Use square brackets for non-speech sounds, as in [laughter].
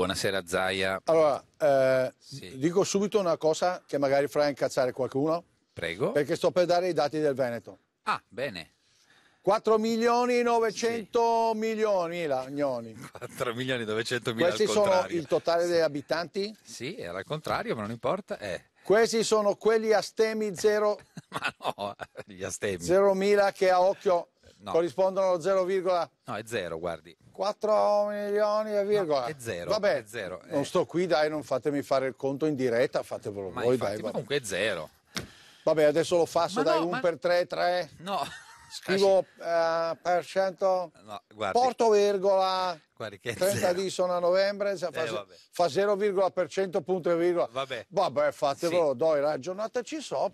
Buonasera Zaia. Allora, eh, sì. dico subito una cosa che magari farà incazzare qualcuno. Prego. Perché sto per dare i dati del Veneto. Ah, bene. 4 milioni 900 sì. milioni lagnoni. 4 [laughs] milioni 900 milioni. Questi sono il totale degli abitanti? Sì, era al contrario, ma non importa. Eh. Questi sono quelli a astemi 0. [laughs] ma no, gli astemi. 0.000 che a occhio No. corrispondono allo 0, no è zero guardi 4 milioni e virgola no, è zero vabbè è zero, eh. non sto qui dai non fatemi fare il conto in diretta fatevelo ma voi infatti, dai ma comunque è zero vabbè adesso lo faccio ma dai no, 1 ma... per 3 3 no scrivo eh, per cento no, guardi. porto virgola guardi che 30 di sono a novembre cioè fa, eh, fa 0,% punto e virgola vabbè, vabbè fatevelo sì. dai ragionateci sopra